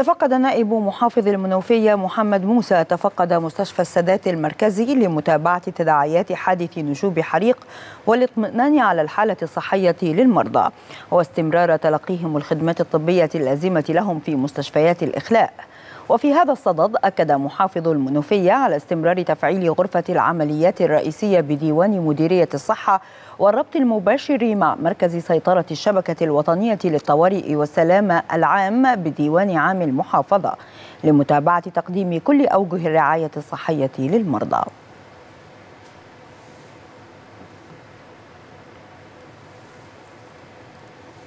تفقد نائب محافظ المنوفية محمد موسى تفقد مستشفى السادات المركزي لمتابعة تداعيات حادث نشوب حريق والاطمئنان على الحالة الصحية للمرضى واستمرار تلقيهم الخدمات الطبية اللازمة لهم في مستشفيات الإخلاء وفي هذا الصدد أكد محافظ المنوفية على استمرار تفعيل غرفة العمليات الرئيسية بديوان مديرية الصحة والربط المباشر مع مركز سيطرة الشبكة الوطنية للطوارئ والسلامة العام بديوان عام المحافظة لمتابعة تقديم كل أوجه الرعاية الصحية للمرضى